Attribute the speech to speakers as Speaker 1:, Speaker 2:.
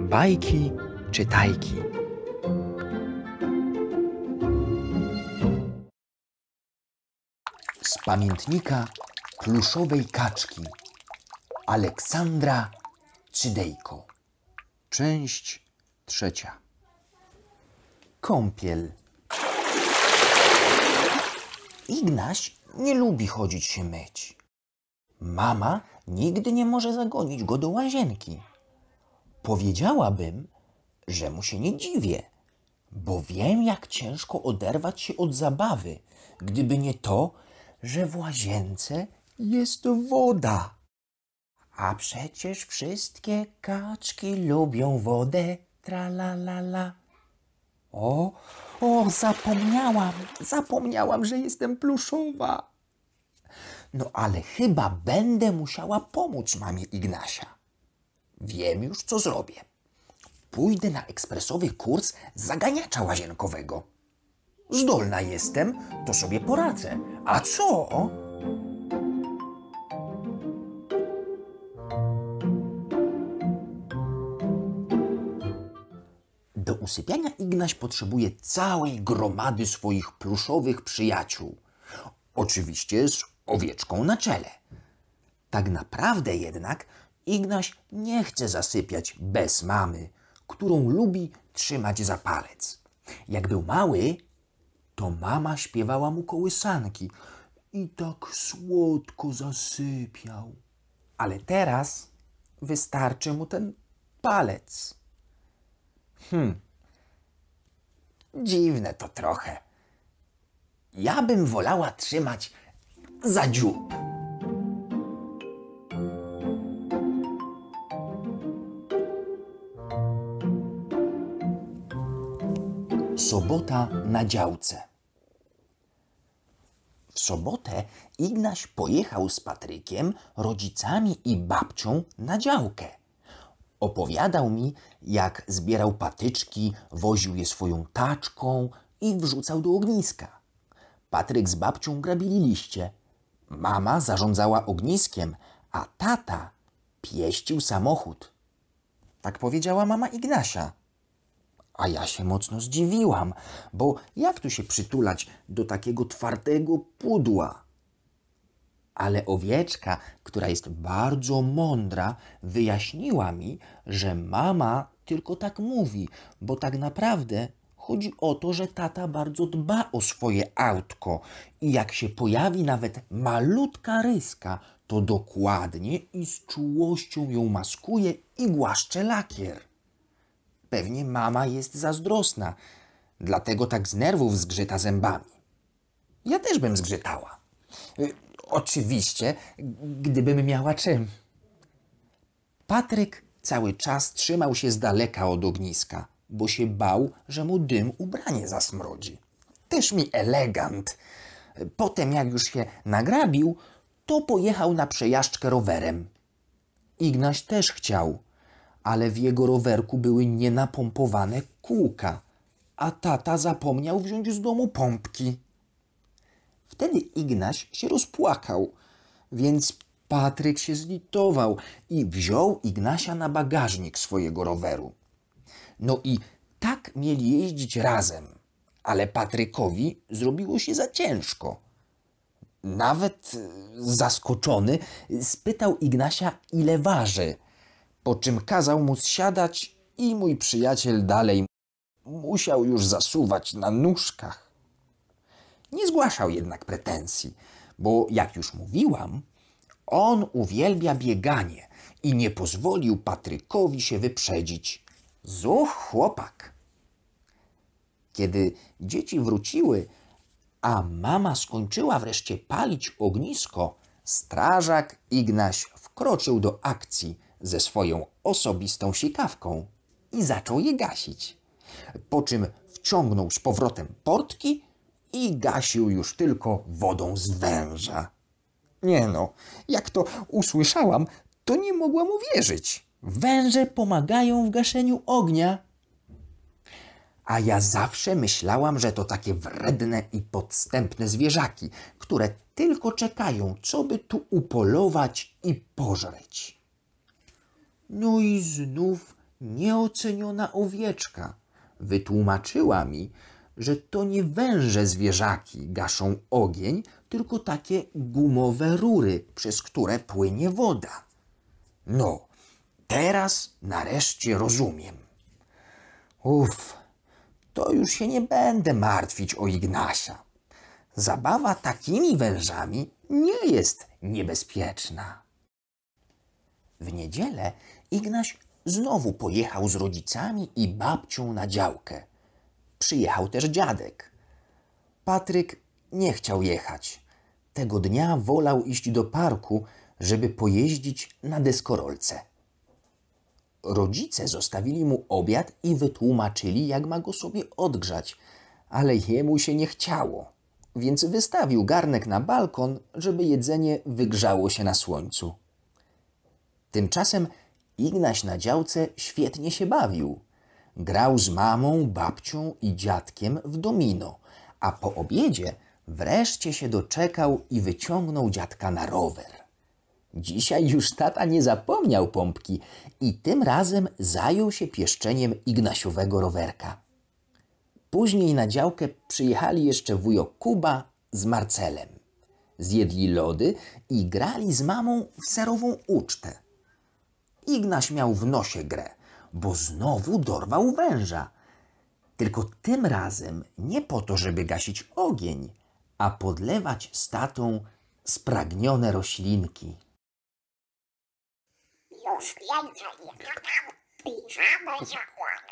Speaker 1: bajki, czytajki. Z pamiętnika pluszowej kaczki Aleksandra Cydejko. Część trzecia. Kąpiel. Ignaś nie lubi chodzić się myć. Mama nigdy nie może zagonić go do łazienki. Powiedziałabym, że mu się nie dziwię, bo wiem, jak ciężko oderwać się od zabawy, gdyby nie to, że w łazience jest woda. A przecież wszystkie kaczki lubią wodę, tra la la la. O, o, zapomniałam, zapomniałam, że jestem pluszowa. No ale chyba będę musiała pomóc mamie Ignasia. Wiem już, co zrobię. Pójdę na ekspresowy kurs zaganiacza łazienkowego. Zdolna jestem, to sobie poradzę. A co? Do usypiania Ignaś potrzebuje całej gromady swoich pluszowych przyjaciół. Oczywiście z owieczką na czele. Tak naprawdę jednak Ignaś nie chce zasypiać bez mamy, którą lubi trzymać za palec. Jak był mały, to mama śpiewała mu kołysanki i tak słodko zasypiał. Ale teraz wystarczy mu ten palec. Hmm, Dziwne to trochę. Ja bym wolała trzymać za dziób. Sobota na działce. W sobotę Ignaś pojechał z Patrykiem, rodzicami i babcią na działkę. Opowiadał mi, jak zbierał patyczki, woził je swoją taczką i wrzucał do ogniska. Patryk z babcią grabili liście. Mama zarządzała ogniskiem, a tata pieścił samochód. Tak powiedziała mama Ignasia. A ja się mocno zdziwiłam, bo jak tu się przytulać do takiego twardego pudła? Ale owieczka, która jest bardzo mądra, wyjaśniła mi, że mama tylko tak mówi, bo tak naprawdę chodzi o to, że tata bardzo dba o swoje autko i jak się pojawi nawet malutka ryska, to dokładnie i z czułością ją maskuje i głaszcze lakier. Pewnie mama jest zazdrosna, dlatego tak z nerwów zgrzyta zębami. Ja też bym zgrzytała. Y, oczywiście, gdybym miała czym. Patryk cały czas trzymał się z daleka od ogniska, bo się bał, że mu dym ubranie zasmrodzi. Też mi elegant. Potem, jak już się nagrabił, to pojechał na przejażdżkę rowerem. Ignaś też chciał, ale w jego rowerku były nienapompowane kółka, a tata zapomniał wziąć z domu pompki. Wtedy Ignaś się rozpłakał, więc Patryk się zlitował i wziął Ignasia na bagażnik swojego roweru. No i tak mieli jeździć razem, ale Patrykowi zrobiło się za ciężko. Nawet zaskoczony spytał Ignasia, ile waży – po czym kazał mu zsiadać i mój przyjaciel dalej musiał już zasuwać na nóżkach. Nie zgłaszał jednak pretensji, bo jak już mówiłam, on uwielbia bieganie i nie pozwolił Patrykowi się wyprzedzić. Zuch chłopak! Kiedy dzieci wróciły, a mama skończyła wreszcie palić ognisko, strażak Ignaś wkroczył do akcji – ze swoją osobistą sikawką i zaczął je gasić. Po czym wciągnął z powrotem portki i gasił już tylko wodą z węża. Nie no, jak to usłyszałam, to nie mogłam uwierzyć. Węże pomagają w gaszeniu ognia. A ja zawsze myślałam, że to takie wredne i podstępne zwierzaki, które tylko czekają, co by tu upolować i pożreć. No i znów nieoceniona owieczka wytłumaczyła mi, że to nie węże zwierzaki gaszą ogień, tylko takie gumowe rury, przez które płynie woda. No, teraz nareszcie rozumiem. Uff, to już się nie będę martwić o Ignasia. Zabawa takimi wężami nie jest niebezpieczna. W niedzielę Ignaś znowu pojechał z rodzicami i babcią na działkę. Przyjechał też dziadek. Patryk nie chciał jechać. Tego dnia wolał iść do parku, żeby pojeździć na deskorolce. Rodzice zostawili mu obiad i wytłumaczyli, jak ma go sobie odgrzać, ale jemu się nie chciało, więc wystawił garnek na balkon, żeby jedzenie wygrzało się na słońcu. Tymczasem Ignaś na działce świetnie się bawił. Grał z mamą, babcią i dziadkiem w domino, a po obiedzie wreszcie się doczekał i wyciągnął dziadka na rower. Dzisiaj już tata nie zapomniał pompki i tym razem zajął się pieszczeniem Ignasiowego rowerka. Później na działkę przyjechali jeszcze wujo Kuba z Marcelem. Zjedli lody i grali z mamą w serową ucztę. Ignaś miał w nosie grę, bo znowu dorwał węża. Tylko tym razem nie po to, żeby gasić ogień, a podlewać statą spragnione roślinki. Już więcej nie gadam, piżamy zakładam.